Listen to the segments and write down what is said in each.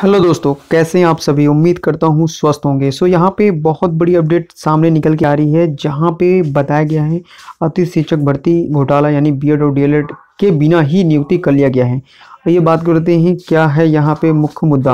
hello दोस्तों कैसे हैं आप सभी उम्मीद करता हूं स्वस्थ होंगे सो so, यहाँ पे बहुत बड़ी अपडेट सामने निकल के आ रही है जहाँ पे बताया गया है अति शिक्षक भर्ती घोटाला यानी बीएड और डीएलएड के बिना ही नियुक्ति कर लिया गया है आइए बात करते हैं क्या है यहाँ पे मुख्य मुद्दा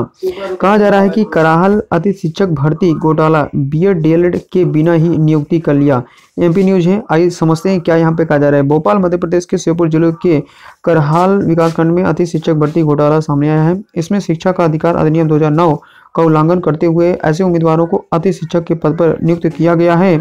कहा जा रहा है कि कराहल अति शिक्षक भर्ती घोटाला बी एड डीएलएड के बिना ही नियुक्ति कर लिया एमपी न्यूज है आइए समझते हैं क्या यहाँ पे कहा जा रहा है भोपाल मध्य प्रदेश के श्योपुर जिले के करहाल विकासखंड में अति शिक्षक भर्ती घोटाला सामने आया है इसमें शिक्षा का अधिकार अधिनियम दो का उल्लंघन करते हुए ऐसे उम्मीदवारों को अति शिक्षक के पद पर नियुक्त किया गया है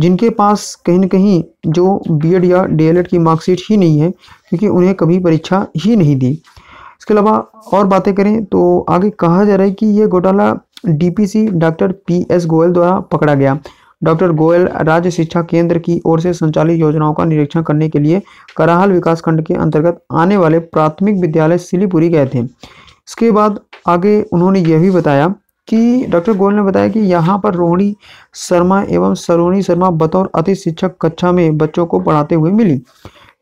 जिनके पास कहीं ना कहीं जो बी या डी की मार्कशीट ही नहीं है क्योंकि उन्हें कभी परीक्षा ही नहीं दी इसके अलावा और बातें करें तो आगे कहा जा रहा है कि ये घोटाला DPC doctor P S Goyal द्वारा पकड़ा गया डॉक्टर गोयल राज्य शिक्षा केंद्र की ओर से संचालित योजनाओं का निरीक्षण करने के लिए कराहल विकासखंड के अंतर्गत आने वाले प्राथमिक विद्यालय सिलीपुरी गए थे इसके बाद आगे उन्होंने यह भी बताया कि डॉक्टर गोयल ने बताया कि यहाँ पर रोहिणी शर्मा एवं सरोनी शर्मा बतौर अति शिक्षक कक्षा में बच्चों को पढ़ाते हुए मिली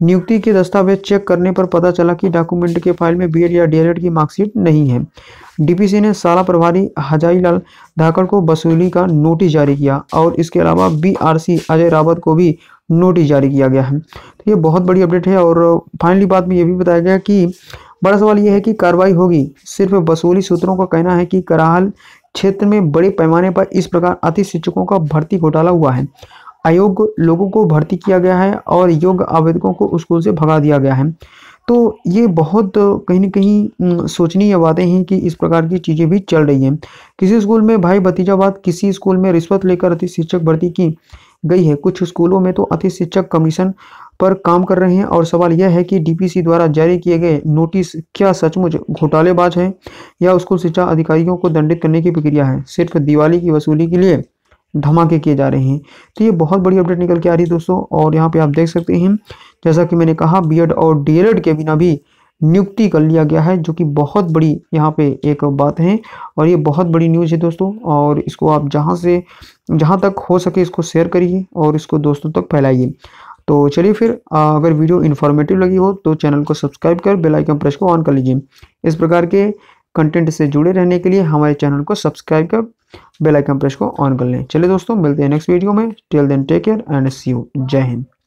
नियुक्ति के दस्तावेज चेक करने पर पता चला कि डॉक्यूमेंट के फाइल में बीएड या डीएलएड की मार्कशीट नहीं है डीपीसी ने साला प्रभारी हजारीलाल धाकड़ को वसूली का नोटिस जारी किया और इसके अलावा बीआरसी अजय रावत को भी नोटिस जारी किया गया है तो ये बहुत बड़ी अपडेट है और फाइनली बात में ये भी बताया गया कि बड़ा सवाल यह है कि कार्रवाई होगी सिर्फ वसूली सूत्रों का कहना है कि कराहल क्षेत्र में बड़े पैमाने पर इस प्रकार अति शिक्षकों का भर्ती घोटाला हुआ है अयोग्य लोगों को भर्ती किया गया है और योग्य आवेदकों को स्कूल से भगा दिया गया है तो ये बहुत कहीं ना कहीं सोचनीय बातें हैं कि इस प्रकार की चीज़ें भी चल रही हैं किसी स्कूल में भाई भतीजावाद किसी स्कूल में रिश्वत लेकर अति शिक्षक भर्ती की गई है कुछ स्कूलों में तो अति शिक्षक कमीशन पर काम कर रहे हैं और सवाल यह है कि डीपीसी द्वारा जारी किए गए नोटिस क्या सचमुच घोटालेबाज है या स्कूल शिक्षा अधिकारियों को दंडित करने की प्रक्रिया है सिर्फ दिवाली की वसूली के लिए धमाके किए जा रहे हैं तो ये बहुत बड़ी अपडेट निकल के आ रही है दोस्तों और यहाँ पे आप देख सकते हैं जैसा कि मैंने कहा बीएड और डीएलएड के बिना भी नियुक्ति कर लिया गया है जो कि बहुत बड़ी यहाँ पे एक बात है और ये बहुत बड़ी न्यूज़ है दोस्तों और इसको आप जहाँ से जहाँ तक हो सके इसको शेयर करिए और इसको दोस्तों तक फैलाइए तो चलिए फिर अगर वीडियो इन्फॉर्मेटिव लगी हो तो चैनल को सब्सक्राइब कर बेल आइकन प्रेस को ऑन कर लीजिए इस प्रकार के कंटेंट से जुड़े रहने के लिए हमारे चैनल को सब्सक्राइब कर बेल आइकन प्रेस को ऑन कर लें चलिए दोस्तों मिलते हैं नेक्स्ट वीडियो में till then take care and see you जय हिंद